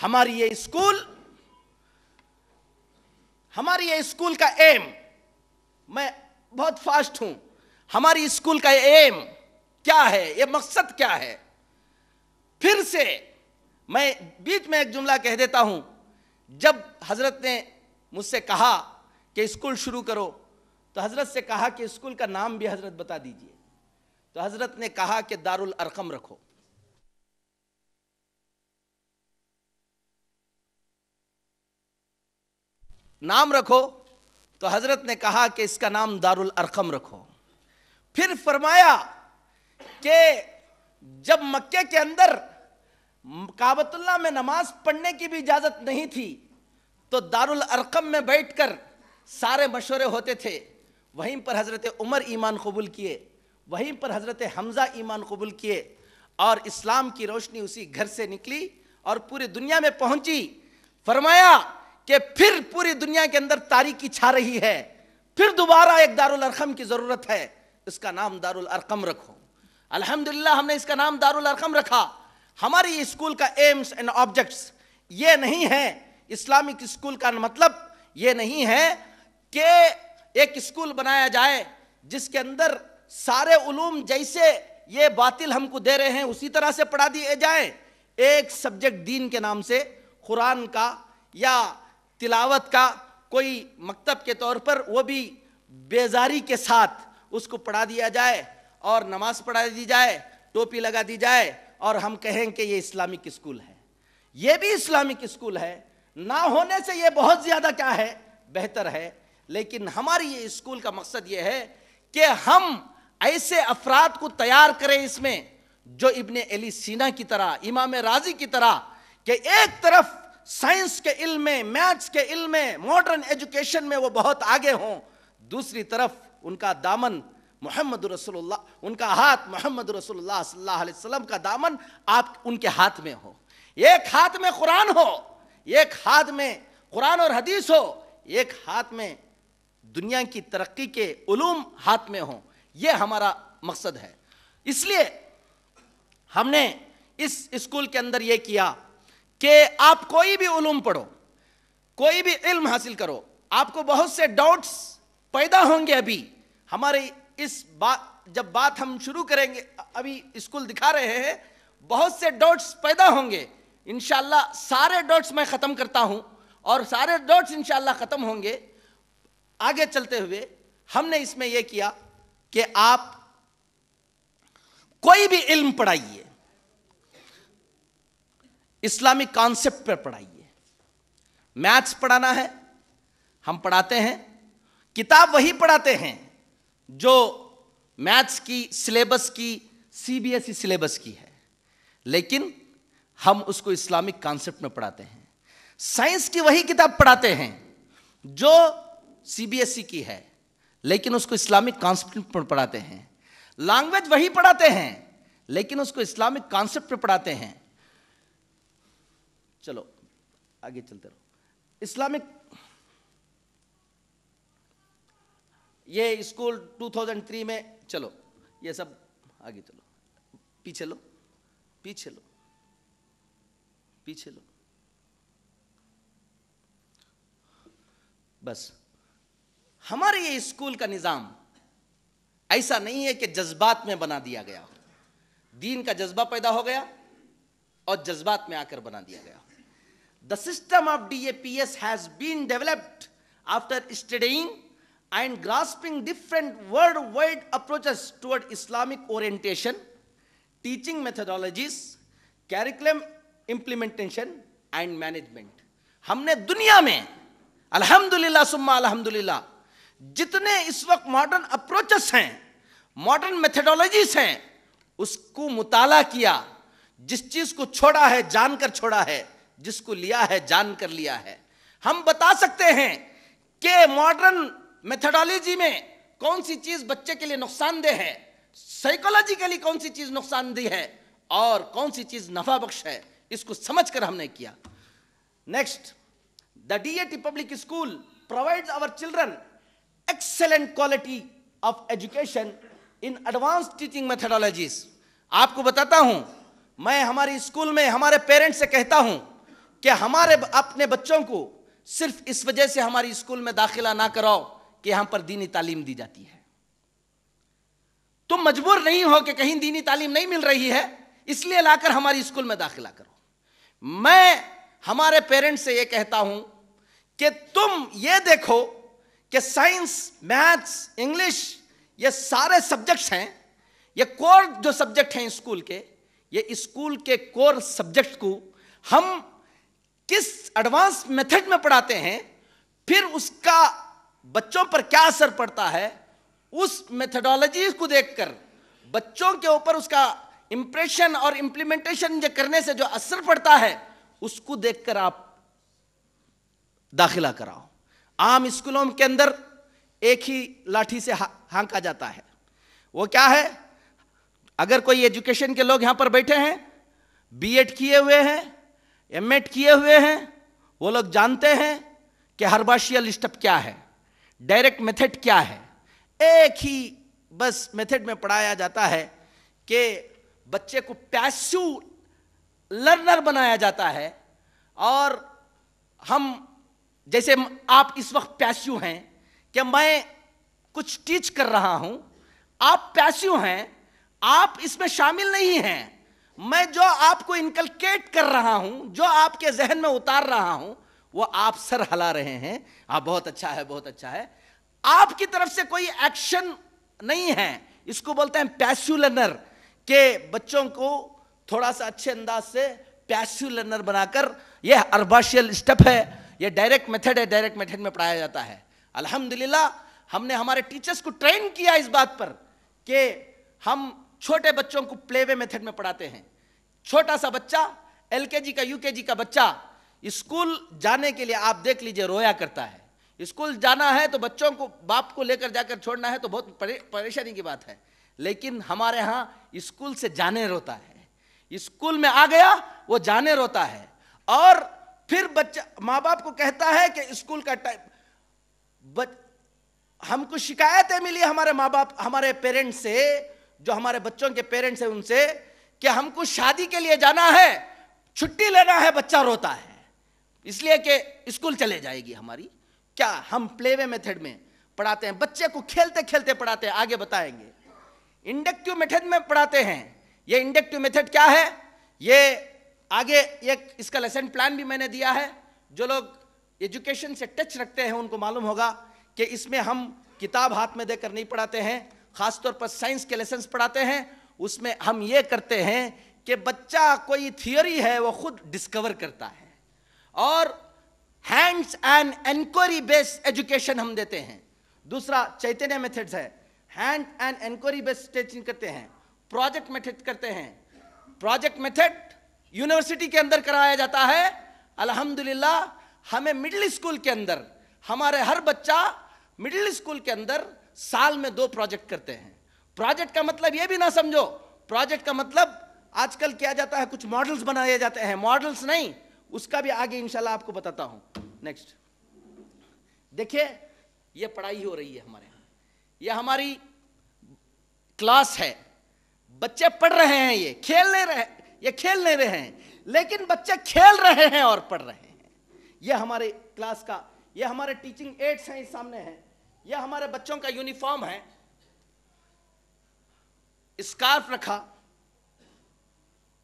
हमारी ये स्कूल हमारी ये स्कूल का एम मैं बहुत फास्ट हूं हमारी स्कूल का एम क्या है ये मकसद क्या है फिर से मैं बीच में एक जुमला कह देता हूं जब हजरत ने मुझसे कहा कि स्कूल शुरू करो तो हजरत से कहा कि स्कूल का नाम भी हजरत बता दीजिए तो हजरत ने कहा कि दारुल अरकम रखो नाम रखो तो हजरत ने कहा कि इसका नाम दारुल अरकम रखो फिर फरमाया कि जब मक्के के अंदर काबतुल्ला में नमाज पढ़ने की भी इजाज़त नहीं थी तो दारुल अरकम में बैठकर सारे मशवरे होते थे वहीं पर हज़रत उमर ईमान कबूल किए वहीं पर हज़रत हमज़ा ईमान कबूल किए और इस्लाम की रोशनी उसी घर से निकली और पूरी दुनिया में पहुंची फरमाया कि फिर पूरी दुनिया के अंदर तारीखी छा रही है फिर दोबारा एक दारुल अरकम की ज़रूरत है इसका नाम दारुल अरकम रखो अल्हम्दुलिल्लाह हमने इसका नाम दारुल अरकम रखा हमारी स्कूल का एम्स एंड ऑब्जेक्ट्स ये नहीं है इस्लामिक स्कूल का मतलब ये नहीं है कि एक स्कूल बनाया जाए जिसके अंदर सारे उलूम जैसे ये बातिल हमको दे रहे हैं उसी तरह से पढ़ा दिए जाए एक सब्जेक्ट दीन के नाम से कुरान का या तिलावत का कोई मकतब के तौर पर वो भी बेजारी के साथ उसको पढ़ा दिया जाए और नमाज पढ़ा दी जाए टोपी लगा दी जाए और हम कहें कि ये इस्लामिक स्कूल है ये भी इस्लामिक स्कूल है ना होने से ये बहुत ज़्यादा क्या है बेहतर है लेकिन हमारी ये स्कूल का मकसद ये है कि हम ऐसे अफराद को तैयार करें इसमें जो इबन अली सीना की तरह इमाम राजी की तरह कि एक तरफ साइंस के इल्म में मैथ्स के इल्म में मॉडर्न एजुकेशन में वो बहुत आगे हों दूसरी तरफ उनका दामन मोहम्मद रसोल्ला उनका हाथ मोहम्मद रसोल्ला का दामन आप उनके हाथ में हो एक हाथ में कुरान हो एक हाथ में कुरान और हदीस हो एक हाथ में दुनिया की तरक्की के उलूम हाथ में हो यह हमारा मकसद है इसलिए हमने इस स्कूल के अंदर यह किया कि आप कोई भी उलूम पढ़ो कोई भी इल्म हासिल करो आपको बहुत से डाउट्स पैदा होंगे अभी हमारे इस बात जब बात हम शुरू करेंगे अभी स्कूल दिखा रहे हैं बहुत से डाउट्स पैदा होंगे इनशाला सारे डाउट्स मैं ख़त्म करता हूँ और सारे डाउट्स इनशाला ख़त्म होंगे आगे चलते हुए हमने इसमें यह किया कि आप कोई भी इल्म पढ़ाइए इस्लामिक कॉन्सेप्ट पर पढ़ाइए मैथ्स पढ़ाना है हम पढ़ाते हैं किताब वही पढ़ाते हैं जो मैथ्स की सिलेबस की सीबीएसई सिलेबस की है लेकिन हम उसको इस्लामिक कॉन्सेप्ट में पढ़ाते हैं साइंस की वही किताब पढ़ाते हैं जो सीबीएसई e की है लेकिन उसको इस्लामिक कॉन्सेप्ट में पढ़ाते हैं लैंग्वेज वही पढ़ाते हैं लेकिन उसको इस्लामिक कॉन्सेप्ट में पढ़ाते हैं चलो आगे चलते रहो इस्लामिक ये स्कूल 2003 में चलो ये सब आगे चलो पीछे लो पीछे लो पीछे लो बस हमारे ये स्कूल का निज़ाम ऐसा नहीं है कि जज्बात में बना दिया गया दीन का जज्बा पैदा हो गया और जज्बात में आकर बना दिया गया The system of DAPS has been developed after studying and grasping different worldwide approaches toward Islamic orientation, teaching methodologies, curriculum implementation and management. हमने दुनिया में अल्हम्दुलिल्लाह सुम्मा अल्हम्दुलिल्लाह जितने इस वक्त मॉडर्न अप्रोचेस हैं मॉडर्न मेथडोलॉजीज हैं उसको मुताला किया जिस चीज को छोड़ा है जानकर छोड़ा है जिसको लिया है जान कर लिया है हम बता सकते हैं कि मॉडर्न मेथडोलॉजी में कौन सी चीज बच्चे के लिए नुकसानदेह है साइकोलॉजी के लिए कौन सी चीज नुकसानदेह है और कौन सी चीज नफा बख्श है इसको समझकर हमने किया next the DAT public school provide our children excellent quality of education in advance teaching methodologies आपको बताता हूं मैं हमारे स्कूल में हमारे पेरेंट्स से कहता हूं कि हमारे अपने बच्चों को सिर्फ इस वजह से हमारी स्कूल में दाखिला ना कराओ कि यहां पर दीनी तालीम दी जाती है तुम मजबूर नहीं हो कि कहीं दीनी तालीम नहीं मिल रही है इसलिए लाकर हमारी स्कूल में दाखिला करो मैं हमारे पेरेंट्स से यह कहता हूं कि तुम ये देखो कि साइंस मैथ्स इंग्लिश ये सारे सब्जेक्ट्स हैं ये कोर जो सब्जेक्ट हैं स्कूल के ये स्कूल के कोर सब्जेक्ट को हम किस एडवांस मेथड में पढ़ाते हैं फिर उसका बच्चों पर क्या असर पड़ता है उस मेथडोलॉजी को देखकर बच्चों के ऊपर उसका इंप्रेशन और इम्प्लीमेंटेशन करने से जो असर पड़ता है उसको देखकर आप दाखिला कराओ आम स्कूलों के अंदर एक ही लाठी से हा, हाँका जाता है वो क्या है अगर कोई एजुकेशन के लोग यहां पर बैठे हैं बीएड किए हुए हैं एमएड किए हुए हैं वो लोग जानते हैं कि हर्बाशियल स्टेप क्या है डायरेक्ट मेथड क्या है एक ही बस मेथड में पढ़ाया जाता है कि बच्चे को पैस्यू लर्नर बनाया जाता है और हम जैसे आप इस वक्त पैस्यू हैं कि मैं कुछ टीच कर रहा हूं आप पैस्यू हैं आप इसमें शामिल नहीं हैं मैं जो आपको इनकलकेट कर रहा हूं जो आपके जहन में उतार रहा हूं वो आप सर हला रहे हैं आप बहुत अच्छा है बहुत अच्छा है आपकी तरफ से कोई एक्शन नहीं है इसको बोलते हैं पैस्यू लर्नर के बच्चों को थोड़ा सा अच्छे अंदाज से पैस्यू लर्नर बनाकर यह अर्बाशियल स्टेप है यह डायरेक्ट मेथड है डायरेक्ट मेथड में पढ़ाया जाता है अल्हम्दुलिल्लाह हमने हमारे टीचर्स को ट्रेन किया इस बात पर कि हम छोटे बच्चों को प्लेवे मेथड में पढ़ाते हैं छोटा सा बच्चा एलकेजी का यूकेजी का बच्चा स्कूल जाने के लिए आप देख लीजिए रोया करता है स्कूल जाना है तो बच्चों को बाप को लेकर जाकर छोड़ना है तो बहुत परेशानी की बात है लेकिन हमारे यहाँ स्कूल से जाने रोता है स्कूल में आ गया वो जाने रोता है और फिर बच्चा माँ बाप को कहता है कि स्कूल का टाइम हमको शिकायतें मिली हमारे माँ बाप हमारे पेरेंट्स से जो हमारे बच्चों के पेरेंट्स हैं उनसे कि हमको शादी के लिए जाना है छुट्टी लेना है बच्चा रोता है इसलिए कि स्कूल चले जाएगी हमारी क्या हम प्लेवे मेथड में पढ़ाते हैं बच्चे को खेलते खेलते पढ़ाते हैं आगे बताएंगे इंडक्टिव मेथड में पढ़ाते हैं ये इंडक्टिव मेथड क्या है ये आगे एक इसका लेसन प्लान भी मैंने दिया है जो लोग एजुकेशन से टच रखते हैं उनको मालूम होगा कि इसमें हम किताब हाथ में देकर नहीं पढ़ाते हैं ख़ासतौर पर साइंस के लेसन पढ़ाते हैं उसमें हम ये करते हैं कि बच्चा कोई थियोरी है वो खुद डिस्कवर करता है और hands and enquiry based education हम देते हैं दूसरा चैतन्य मेथड्स है hand and enquiry based teaching करते हैं प्रोजेक्ट मेथड करते हैं प्रोजेक्ट मेथड यूनिवर्सिटी के अंदर कराया जाता है अल्हम्दुलिल्लाह हमें मिडिल स्कूल के अंदर हमारे हर बच्चा मिडिल स्कूल के अंदर साल में दो प्रोजेक्ट करते हैं प्रोजेक्ट का मतलब यह भी ना समझो प्रोजेक्ट का मतलब आजकल क्या जाता है कुछ मॉडल्स बनाए जाते हैं मॉडल्स नहीं उसका भी आगे इंशाल्लाह आपको बताता हूं नेक्स्ट देखिए ये पढ़ाई हो रही है हमारे यहां ये हमारी क्लास है बच्चे पढ़ रहे हैं ये खेल नहीं रहे ये खेल नहीं रहे हैं लेकिन बच्चे खेल रहे हैं और पढ़ रहे हैं ये हमारे क्लास का ये हमारे टीचिंग एड्स हैं इस सामने हैं यह हमारे बच्चों का यूनिफॉर्म है स्कार्फ रखा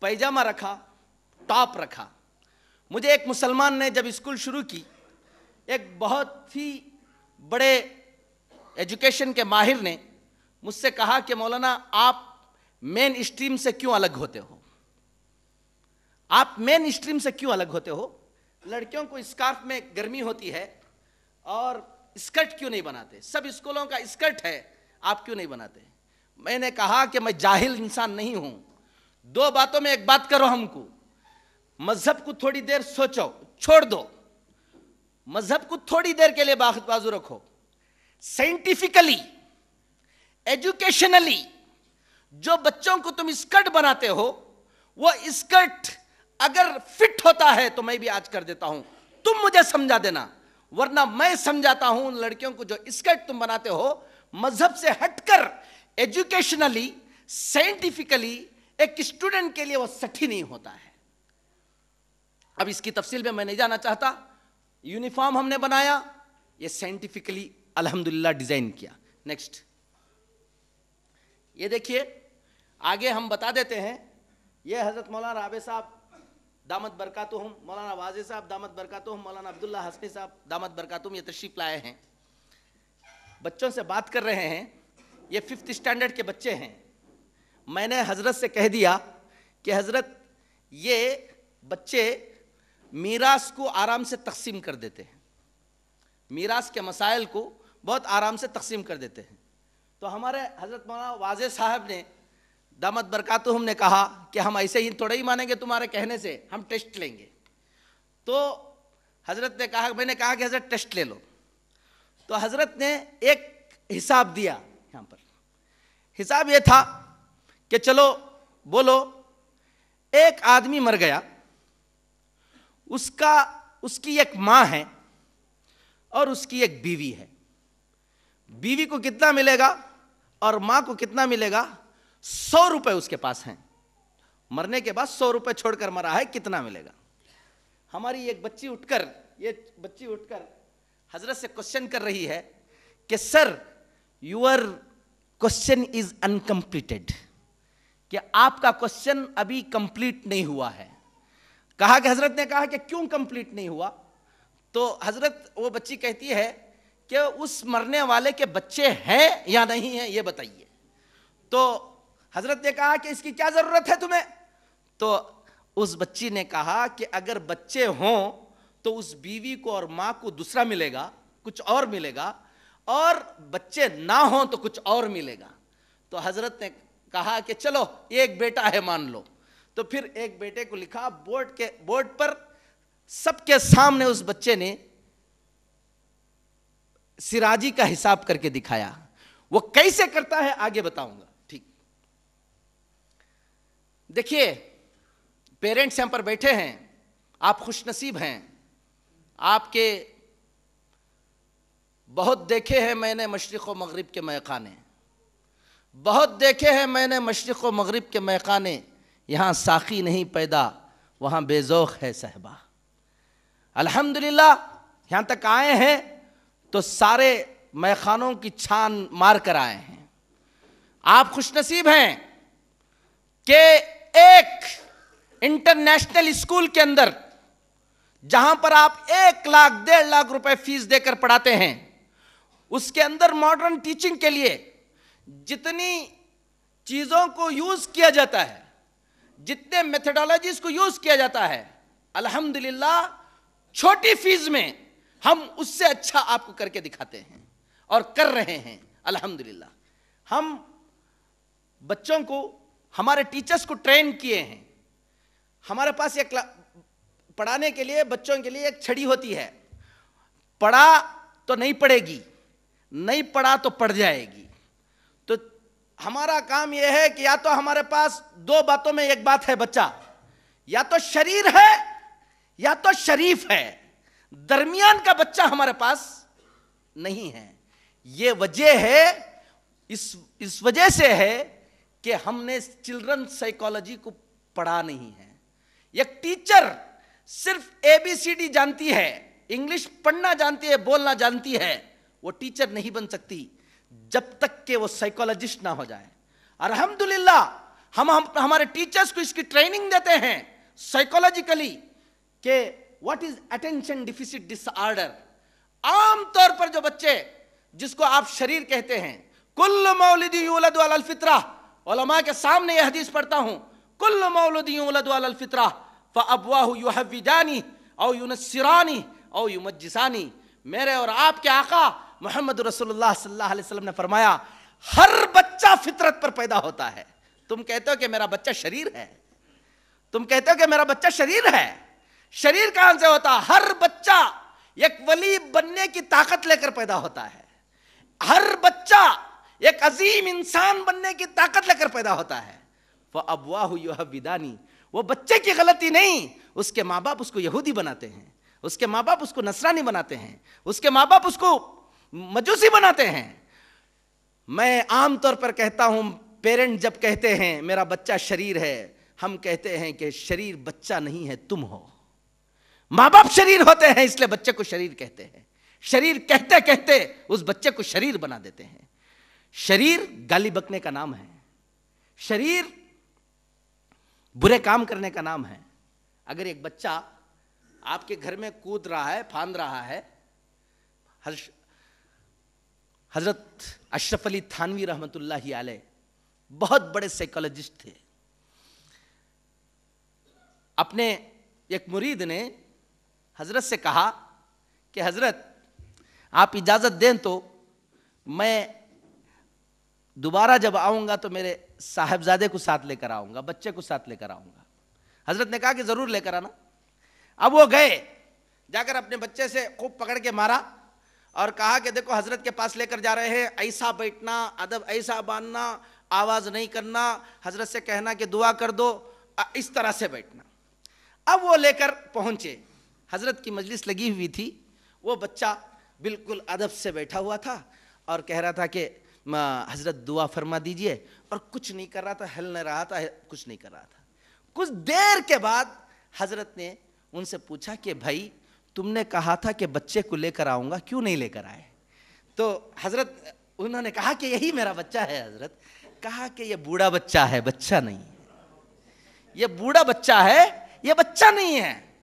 पैजामा रखा टॉप रखा मुझे एक मुसलमान ने जब स्कूल शुरू की एक बहुत ही बड़े एजुकेशन के माहिर ने मुझसे कहा कि मौलाना आप मेन स्ट्रीम से क्यों अलग होते हो आप मेन स्ट्रीम से क्यों अलग होते हो लड़कियों को स्कार्फ में गर्मी होती है और स्कर्ट क्यों नहीं बनाते सब स्कूलों का स्कर्ट है आप क्यों नहीं बनाते मैंने कहा कि मैं जाहिल इंसान नहीं हूं दो बातों में एक बात करो हमको मजहब को थोड़ी देर सोचो छोड़ दो मजहब को थोड़ी देर के लिए बाखत बाजू रखो साइंटिफिकली एजुकेशनली जो बच्चों को तुम स्कर्ट बनाते हो वो स्कर्ट अगर फिट होता है तो मैं भी आज कर देता हूं तुम मुझे समझा देना वरना मैं समझाता हूं उन लड़कियों को जो स्कर्ट तुम बनाते हो मजहब से हटकर एजुकेशनली साइंटिफिकली एक स्टूडेंट के लिए वो सठी नहीं होता है अब इसकी तफसील में मैं नहीं जाना चाहता यूनिफॉर्म हमने बनाया ये साइंटिफिकली अल्हम्दुलिल्लाह डिजाइन किया नेक्स्ट ये देखिए आगे हम बता देते हैं ये हजरत मौलाना राबे साहब दामद हम मौलाना वाजे साहब दामद हम मौलाना अब्दुल्ला हसनी साहब दामद हम ये तशरीफ लाए हैं बच्चों से बात कर रहे हैं ये फिफ्थ स्टैंडर्ड के बच्चे हैं मैंने हज़रत से कह दिया कि हज़रत ये बच्चे मीरास को आराम से तकसीम कर देते हैं मीरास के मसाइल को बहुत आराम से तकसीम कर देते हैं तो हमारे हज़रत मौलाना वाज साहब ने दामद बरकातुहम हमने कहा कि हम ऐसे ही थोड़ा ही मानेंगे तुम्हारे कहने से हम टेस्ट लेंगे तो हज़रत ने कहा मैंने कहा कि हज़रत टेस्ट ले लो तो हज़रत ने एक हिसाब दिया यहाँ पर हिसाब ये था कि चलो बोलो एक आदमी मर गया उसका उसकी एक माँ है और उसकी एक बीवी है बीवी को कितना मिलेगा और माँ को कितना मिलेगा सौ रुपए उसके पास हैं मरने के बाद सौ रुपए छोड़कर मरा है कितना मिलेगा हमारी एक बच्ची उठकर ये बच्ची उठकर हजरत से क्वेश्चन कर रही है कि sir your question is uncompleted कि आपका क्वेश्चन अभी कंप्लीट नहीं हुआ है कहा कि हजरत ने कहा कि क्यों कंप्लीट नहीं हुआ तो हजरत वो बच्ची कहती है कि उस मरने वाले के बच्चे हैं या नहीं है ये बताइए तो हजरत ने कहा कि इसकी क्या ज़रूरत है तुम्हें तो उस बच्ची ने कहा कि अगर बच्चे हों तो उस बीवी को और माँ को दूसरा मिलेगा कुछ और मिलेगा और बच्चे ना हों तो कुछ और मिलेगा तो हजरत ने कहा कि चलो एक बेटा है मान लो तो फिर एक बेटे को लिखा बोर्ड के बोर्ड पर सबके सामने उस बच्चे ने सिराजी का हिसाब करके दिखाया वो कैसे करता है आगे बताऊंगा देखिए पेरेंट्स यहाँ पर बैठे हैं आप खुशनसीब हैं आपके बहुत देखे हैं मैंने मशरक़ व मगरब के मैखाने बहुत देखे हैं मैंने मशरक़ व मगरब के मैखाने यहाँ साखी नहीं पैदा वहाँ बेजोक है सहबा अल्हम्दुलिल्लाह यहाँ तक आए हैं तो सारे मैखानों की छान मार कर आए हैं आप खुशनसीब हैं कि एक इंटरनेशनल स्कूल के अंदर जहां पर आप एक लाख डेढ़ लाख रुपए फीस देकर पढ़ाते हैं उसके अंदर मॉडर्न टीचिंग के लिए जितनी चीज़ों को यूज़ किया जाता है जितने मेथडोलॉजीज को यूज़ किया जाता है अल्हम्दुलिल्लाह छोटी फीस में हम उससे अच्छा आपको करके दिखाते हैं और कर रहे हैं अल्हम्दुलिल्लाह हम बच्चों को हमारे टीचर्स को ट्रेन किए हैं हमारे पास एक पढ़ाने के लिए बच्चों के लिए एक छड़ी होती है पढ़ा तो नहीं पढ़ेगी नहीं पढ़ा तो पढ़ जाएगी तो हमारा काम यह है कि या तो हमारे पास दो बातों में एक बात है बच्चा या तो शरीर है या तो शरीफ है दरमियान का बच्चा हमारे पास नहीं है ये वजह है इस इस वजह से है कि हमने चिल्ड्रन साइकोलॉजी को पढ़ा नहीं है एक टीचर सिर्फ एबीसीडी जानती है इंग्लिश पढ़ना जानती है बोलना जानती है वो टीचर नहीं बन सकती जब तक के वो साइकोलॉजिस्ट ना हो जाए अलहमदुल्ला हम, हम हमारे टीचर्स को इसकी ट्रेनिंग देते हैं साइकोलॉजिकली के what is attention deficit disorder आमतौर पर जो बच्चे जिसको आप शरीर कहते हैं कुल मौलिदी यूलद उलमा के सामने यह हदीस पढ़ता हूँ कुल मौलदीफ़ितरा फ अबवाह युहविदानी और युनसरानी और युमजसानी मेरे और आपके आका मोहम्मद रसोल्ला सल्लल्लाहु ने फरमाया हर बच्चा फितरत पर पैदा होता है तुम कहते हो कि मेरा बच्चा शरीर है तुम कहते हो कि मेरा बच्चा शरीर है शरीर कहां से होता हर बच्चा एक वली बनने की ताकत लेकर पैदा होता है हर बच्चा एक अजीम इंसान बनने की ताकत लेकर पैदा होता है वह अबवाह यह विदानी वो बच्चे की गलती नहीं उसके माँ बाप उसको यहूदी बनाते हैं उसके माँ बाप उसको नसरानी बनाते हैं उसके माँ बाप उसको मजूसी बनाते हैं मैं आमतौर पर कहता हूँ पेरेंट जब कहते हैं मेरा बच्चा शरीर है हम कहते हैं कि शरीर बच्चा नहीं है तुम हो माँ बाप शरीर होते हैं इसलिए बच्चे को शरीर कहते हैं शरीर कहते कहते उस बच्चे को शरीर बना देते हैं शरीर गाली बकने का नाम है शरीर बुरे काम करने का नाम है अगर एक बच्चा आपके घर में कूद रहा है फांद रहा है हजरत अशरफ अली थानवी रहमत आलह बहुत बड़े साइकोलॉजिस्ट थे अपने एक मुरीद ने हजरत से कहा कि हजरत आप इजाज़त दें तो मैं दोबारा जब आऊँगा तो मेरे साहेबजादे को साथ लेकर आऊँगा बच्चे को साथ लेकर आऊँगा हजरत ने कहा कि ज़रूर लेकर आना अब वो गए जाकर अपने बच्चे से खूब पकड़ के मारा और कहा कि देखो हजरत के पास लेकर जा रहे हैं ऐसा बैठना अदब ऐसा बांधना आवाज़ नहीं करना हजरत से कहना कि दुआ कर दो इस तरह से बैठना अब वो लेकर पहुँचे हजरत की मजलिस लगी हुई थी वो बच्चा बिल्कुल अदब से बैठा हुआ था और कह रहा था कि हजरत दुआ फरमा दीजिए और कुछ नहीं कर रहा था हल नहीं रहा था कुछ नहीं कर रहा था कुछ देर के बाद हजरत ने उनसे पूछा कि भाई तुमने कहा था कि बच्चे को लेकर आऊँगा क्यों नहीं लेकर आए तो हजरत उन्होंने कहा कि यही मेरा बच्चा है हजरत कहा कि यह बूढ़ा बच्चा है बच्चा नहीं है यह बूढ़ा बच्चा है यह बच्चा नहीं है